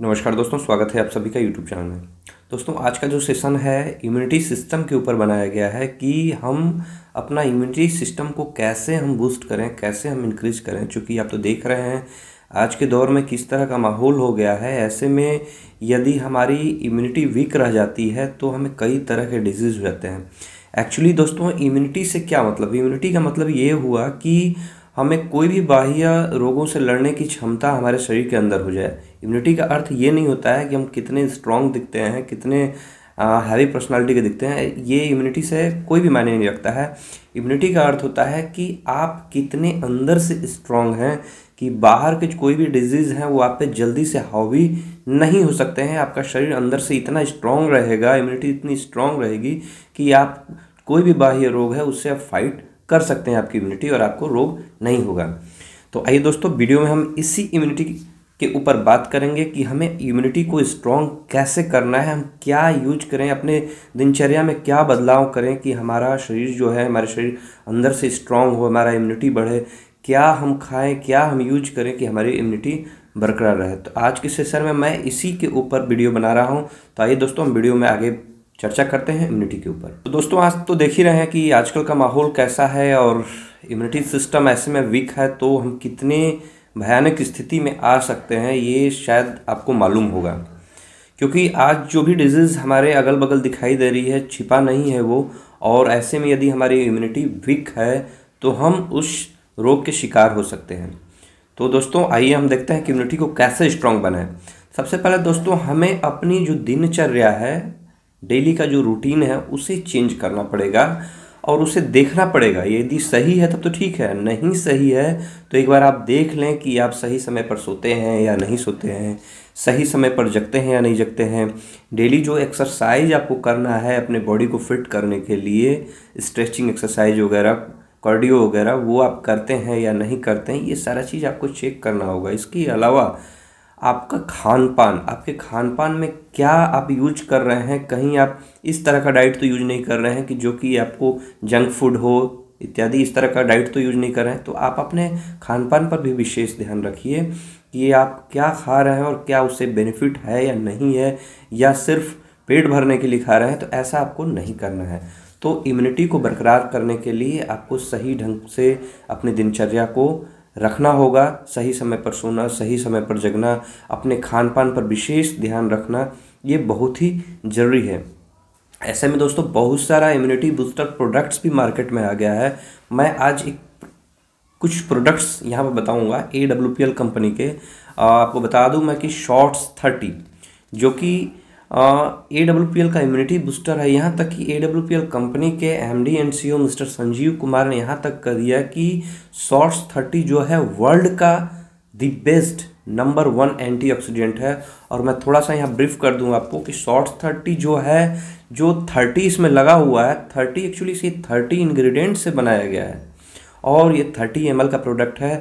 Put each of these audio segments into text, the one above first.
नमस्कार दोस्तों स्वागत है आप सभी का यूट्यूब चैनल में दोस्तों आज का जो सेशन है इम्यूनिटी सिस्टम के ऊपर बनाया गया है कि हम अपना इम्यूनिटी सिस्टम को कैसे हम बूस्ट करें कैसे हम इंक्रीज करें चूँकि आप तो देख रहे हैं आज के दौर में किस तरह का माहौल हो गया है ऐसे में यदि हमारी इम्यूनिटी वीक रह जाती है तो हमें कई तरह के डिजीज़ हो जाते हैं एक्चुअली दोस्तों इम्यूनिटी से क्या मतलब इम्यूनिटी का मतलब ये हुआ कि हमें कोई भी बाह्य रोगों से लड़ने की क्षमता हमारे शरीर के अंदर हो जाए इम्यूनिटी का अर्थ ये नहीं होता है कि हम कितने स्ट्रॉन्ग दिखते हैं कितने हैवी पर्सनालिटी के दिखते हैं ये इम्यूनिटी से कोई भी मायने नहीं रखता है इम्यूनिटी का अर्थ होता है कि आप कितने अंदर से स्ट्रांग हैं कि बाहर के कोई भी डिजीज़ हैं वो आप पे जल्दी से हावी नहीं हो सकते हैं आपका शरीर अंदर से इतना स्ट्रांग रहेगा इम्यूनिटी इतनी स्ट्रांग रहेगी कि आप कोई भी बाह्य रोग है उससे आप फाइट कर सकते हैं आपकी इम्यूनिटी और आपको रोग नहीं होगा तो आइए दोस्तों वीडियो में हम इसी इम्यूनिटी के ऊपर बात करेंगे कि हमें इम्यूनिटी को स्ट्रॉन्ग कैसे करना है हम क्या यूज करें अपने दिनचर्या में क्या बदलाव करें कि हमारा शरीर जो है हमारे शरीर अंदर से स्ट्रॉन्ग हो हमारा इम्यूनिटी बढ़े क्या हम खाएं क्या हम यूज करें कि हमारी इम्यूनिटी बरकरार रहे तो आज के सेशन में मैं इसी के ऊपर वीडियो बना रहा हूँ तो आइए दोस्तों हम वीडियो में आगे चर्चा करते हैं इम्यूनिटी के ऊपर तो दोस्तों आज तो देख ही रहे हैं कि आजकल का माहौल कैसा है और इम्यूनिटी सिस्टम ऐसे में वीक है तो हम कितने भयानक स्थिति में आ सकते हैं ये शायद आपको मालूम होगा क्योंकि आज जो भी डिजीज़ हमारे अगल बगल दिखाई दे रही है छिपा नहीं है वो और ऐसे में यदि हमारी इम्यूनिटी वीक है तो हम उस रोग के शिकार हो सकते हैं तो दोस्तों आइए हम देखते हैं कि इम्यूनिटी को कैसे स्ट्रॉन्ग बनाए सबसे पहले दोस्तों हमें अपनी जो दिनचर्या है डेली का जो रूटीन है उसे चेंज करना पड़ेगा और उसे देखना पड़ेगा यदि सही है तब तो ठीक है नहीं सही है तो एक बार आप देख लें कि आप सही समय पर सोते हैं या नहीं सोते हैं सही समय पर जगते हैं या नहीं जगते हैं डेली जो एक्सरसाइज आपको करना है अपने बॉडी को फिट करने के लिए स्ट्रेचिंग एक्सरसाइज वगैरह कार्डियो वगैरह वो आप करते हैं या नहीं करते हैं ये सारा चीज़ आपको चेक करना होगा इसके अलावा आपका खान पान आपके खान पान में क्या आप यूज कर रहे हैं कहीं आप इस तरह का डाइट तो यूज नहीं कर रहे हैं कि जो कि आपको जंक फूड हो इत्यादि इस तरह का डाइट तो यूज नहीं कर रहे हैं तो आप अपने खान पान पर भी विशेष ध्यान रखिए कि आप क्या खा रहे हैं और क्या उससे बेनिफिट है या नहीं है या सिर्फ पेट भरने के लिए खा रहे हैं तो ऐसा आपको नहीं करना है तो इम्यूनिटी को बरकरार करने के लिए आपको सही ढंग से अपनी दिनचर्या को रखना होगा सही समय पर सोना सही समय पर जगना अपने खान पान पर विशेष ध्यान रखना ये बहुत ही ज़रूरी है ऐसे में दोस्तों बहुत सारा इम्यूनिटी बूस्टर प्रोडक्ट्स भी मार्केट में आ गया है मैं आज एक कुछ प्रोडक्ट्स यहाँ पर बताऊँगा A W P L company के आपको बता दूँ मैं कि शॉर्ट्स थर्टी जो कि ए डब्ल्यू पी एल का इम्यूनिटी बूस्टर है यहाँ तक कि A W P L company के M D and C O mister Sanjeev Kumar ने यहाँ तक कह दिया कि शॉर्ट्स थर्टी जो है वर्ल्ड का the best number one antioxidant है और मैं थोड़ा सा यहाँ ब्रीफ कर दूँगा आपको कि शॉर्ट्स थर्टी जो है जो थर्टी इसमें लगा हुआ है थर्टी एक्चुअली इसे थर्टी इन्ग्रीडियंट से बनाया गया है और ये थर्टी एम का प्रोडक्ट है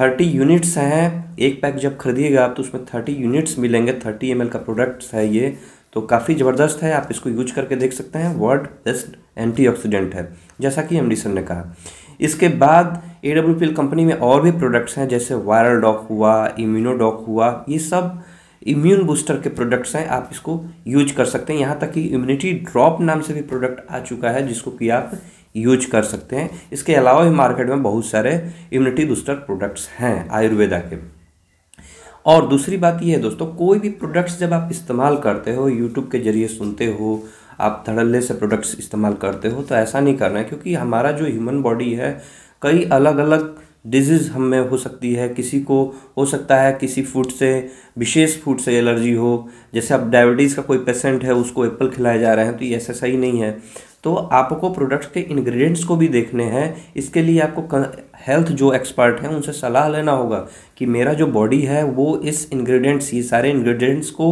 थर्टी यूनिट्स हैं एक पैक जब खरीदिएगा आप तो उसमें थर्टी यूनिट्स मिलेंगे थर्टी एम का प्रोडक्ट्स है ये तो काफ़ी ज़बरदस्त है आप इसको यूज करके देख सकते हैं वर्ल्ड बेस्ट एंटीऑक्सीडेंट है जैसा कि एमडिसन ने कहा इसके बाद ए डब्ल्यू कंपनी में और भी प्रोडक्ट्स हैं जैसे वायरल डॉक हुआ इम्यूनोडॉक हुआ ये सब इम्यून बूस्टर के प्रोडक्ट्स हैं आप इसको यूज कर सकते हैं यहाँ तक कि इम्यूनिटी ड्रॉप नाम से भी प्रोडक्ट आ चुका है जिसको कि आप यूज कर सकते हैं इसके अलावा भी मार्केट में बहुत सारे इम्यूनिटी बूस्टर प्रोडक्ट्स हैं आयुर्वेदा के और दूसरी बात यह है दोस्तों कोई भी प्रोडक्ट्स जब आप इस्तेमाल करते हो यूट्यूब के जरिए सुनते हो आप धड़ल्ले से प्रोडक्ट्स इस्तेमाल करते हो तो ऐसा नहीं करना है क्योंकि हमारा जो ह्यूमन बॉडी है कई अलग अलग डिजीज़ हमें हो सकती है किसी को हो सकता है किसी फूड से विशेष फूड से एलर्जी हो जैसे आप डायबिटीज़ का कोई पेशेंट है उसको एप्पल खिलाए जा रहे हैं तो ये ऐसा सही नहीं है तो आपको प्रोडक्ट्स के इंग्रेडिएंट्स को भी देखने हैं इसके लिए आपको हेल्थ जो एक्सपर्ट हैं उनसे सलाह लेना होगा कि मेरा जो बॉडी है वो इस इंग्रेडिएंट्स ये सारे इंग्रेडिएंट्स को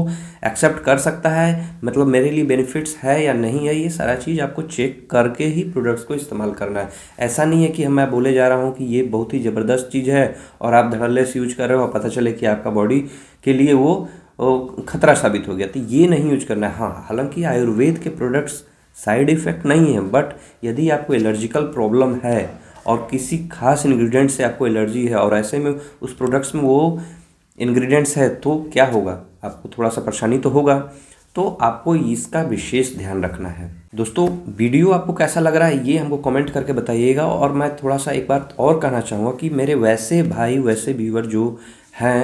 एक्सेप्ट कर सकता है मतलब मेरे लिए बेनिफिट्स है या नहीं है ये सारा चीज़ आपको चेक करके ही प्रोडक्ट्स को इस्तेमाल करना है ऐसा नहीं है कि हम मैं बोले जा रहा हूँ कि ये बहुत ही ज़बरदस्त चीज़ है और आप धड़ल्ले से यूज कर रहे हो और पता चले कि आपका बॉडी के लिए वो खतरा साबित हो गया तो ये नहीं यूज करना है हाँ हालांकि आयुर्वेद के प्रोडक्ट्स साइड इफ़ेक्ट नहीं है बट यदि आपको एलर्जिकल प्रॉब्लम है और किसी खास इंग्रेडिएंट से आपको एलर्जी है और ऐसे में उस प्रोडक्ट्स में वो इंग्रेडिएंट्स है तो क्या होगा आपको थोड़ा सा परेशानी तो होगा तो आपको इसका विशेष ध्यान रखना है दोस्तों वीडियो आपको कैसा लग रहा है ये हमको कमेंट करके बताइएगा और मैं थोड़ा सा एक बार और कहना चाहूँगा कि मेरे वैसे भाई वैसे व्यूवर जो हैं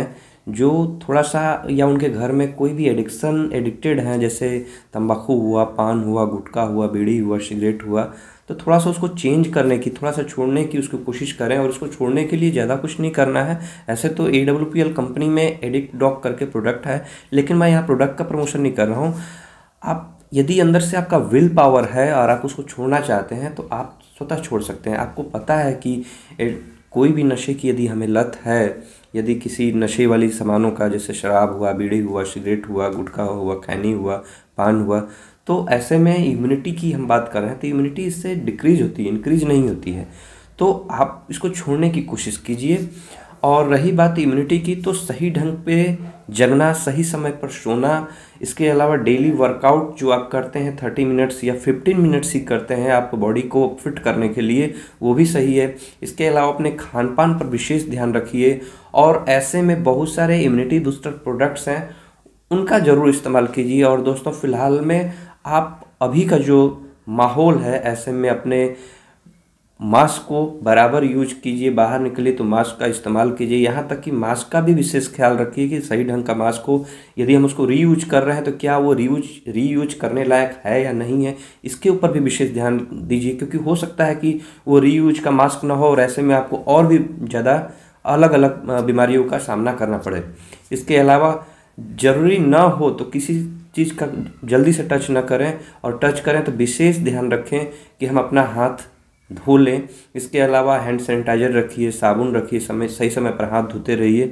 जो थोड़ा सा या उनके घर में कोई भी एडिक्सन एडिक्टेड हैं जैसे तंबाकू हुआ पान हुआ गुटखा हुआ बीड़ी हुआ सिगरेट हुआ तो थोड़ा सा उसको चेंज करने की थोड़ा सा छोड़ने की उसकी कोशिश करें और उसको छोड़ने के लिए ज़्यादा कुछ नहीं करना है ऐसे तो A W P L company में एडिक्ट डॉक करके प्रोडक्ट है लेकिन मैं यहाँ प्रोडक्ट का प्रमोशन नहीं कर रहा हूँ आप यदि अंदर से आपका विल पावर है और आप उसको छोड़ना चाहते हैं तो आप स्वतः छोड़ सकते हैं आपको पता है कि कोई भी नशे की यदि हमें लत है यदि किसी नशे वाली सामानों का जैसे शराब हुआ बीड़ी हुआ सिगरेट हुआ गुटखा हुआ खैनी हुआ पान हुआ तो ऐसे में इम्यूनिटी की हम बात कर रहे हैं तो इम्यूनिटी इससे डिक्रीज होती है इंक्रीज नहीं होती है तो आप इसको छोड़ने की कोशिश कीजिए और रही बात इम्यूनिटी की तो सही ढंग पे जगना सही समय पर सोना इसके अलावा डेली वर्कआउट जो आप करते हैं थर्टी मिनट्स या फिफ्टीन मिनट्स ही करते हैं आप बॉडी को फिट करने के लिए वो भी सही है इसके अलावा अपने खान पान पर विशेष ध्यान रखिए और ऐसे में बहुत सारे इम्यूनिटी बूस्टर प्रोडक्ट्स हैं उनका ज़रूर इस्तेमाल कीजिए और दोस्तों फ़िलहाल में आप अभी का जो माहौल है ऐसे में अपने मास्क को बराबर यूज कीजिए बाहर निकले तो मास्क का इस्तेमाल कीजिए यहाँ तक कि मास्क का भी विशेष ख्याल रखिए कि सही ढंग का मास्क हो यदि हम उसको रीयूज कर रहे हैं तो क्या वो रीयूज रीयूज करने लायक है या नहीं है इसके ऊपर भी विशेष ध्यान दीजिए क्योंकि हो सकता है कि वो रीयूज का मास्क ना हो और ऐसे में आपको और भी ज़्यादा अलग अलग बीमारियों का सामना करना पड़े इसके अलावा ज़रूरी ना हो तो किसी चीज़ का जल्दी से टच ना करें और टच करें तो विशेष ध्यान रखें कि हम अपना हाथ धो लें इसके अलावा हैंड सैनिटाइजर रखिए साबुन रखिए समय सही समय पर हाथ धोते रहिए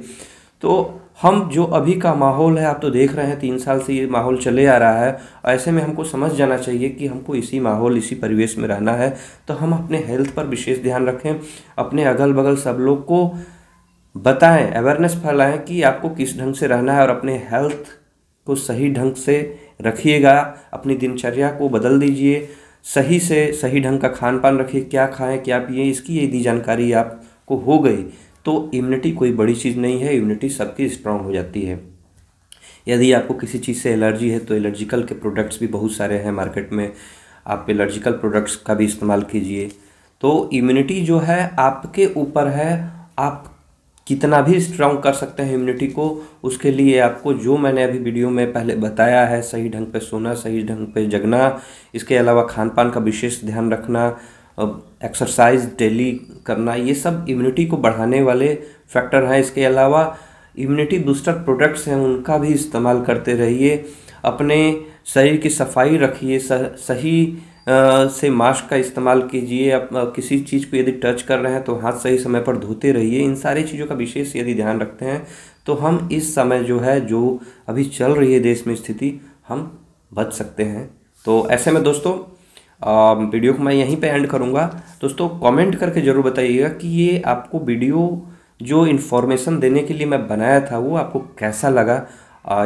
तो हम जो अभी का माहौल है आप तो देख रहे हैं तीन साल से ये माहौल चले आ रहा है ऐसे में हमको समझ जाना चाहिए कि हमको इसी माहौल इसी परिवेश में रहना है तो हम अपने हेल्थ पर विशेष ध्यान रखें अपने अगल बगल सब लोग को बताएं अवेयरनेस फैलाएं कि आपको किस ढंग से रहना है और अपने हेल्थ को सही ढंग से रखिएगा अपनी दिनचर्या को बदल दीजिए सही से सही ढंग का खान पान रखिए क्या खाएं क्या पिए इसकी यदि जानकारी आपको हो गई तो इम्यूनिटी कोई बड़ी चीज़ नहीं है इम्यूनिटी सबकी स्ट्रांग हो जाती है यदि आपको किसी चीज़ से एलर्जी है तो एलर्जिकल के प्रोडक्ट्स भी बहुत सारे हैं मार्केट में आप एलर्जिकल प्रोडक्ट्स का भी इस्तेमाल कीजिए तो इम्यूनिटी जो है आपके ऊपर है आप कितना भी स्ट्रांग कर सकते हैं इम्यूनिटी को उसके लिए आपको जो मैंने अभी वीडियो में पहले बताया है सही ढंग पे सोना सही ढंग पे जगना इसके अलावा खान पान का विशेष ध्यान रखना एक्सरसाइज डेली करना ये सब इम्यूनिटी को बढ़ाने वाले फैक्टर हैं इसके अलावा इम्यूनिटी बूस्टर प्रोडक्ट्स हैं उनका भी इस्तेमाल करते रहिए अपने शरीर की सफाई रखिए सही से मास्क का इस्तेमाल कीजिए आप किसी चीज़ को यदि टच कर रहे हैं तो हाथ सही समय पर धोते रहिए इन सारी चीज़ों का विशेष यदि ध्यान रखते हैं तो हम इस समय जो है जो अभी चल रही है देश में स्थिति हम बच सकते हैं तो ऐसे में दोस्तों वीडियो को मैं यहीं पे एंड करूँगा दोस्तों कमेंट करके ज़रूर बताइएगा कि ये आपको वीडियो जो इन्फॉर्मेशन देने के लिए मैं बनाया था वो आपको कैसा लगा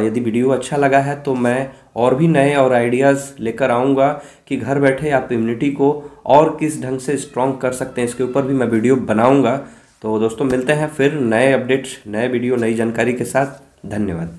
यदि वीडियो अच्छा लगा है तो मैं और भी नए और आइडियाज़ लेकर आऊँगा कि घर बैठे आप इम्यूनिटी को और किस ढंग से स्ट्रॉन्ग कर सकते हैं इसके ऊपर भी मैं वीडियो बनाऊँगा तो दोस्तों मिलते हैं फिर नए अपडेट्स नए वीडियो नई जानकारी के साथ धन्यवाद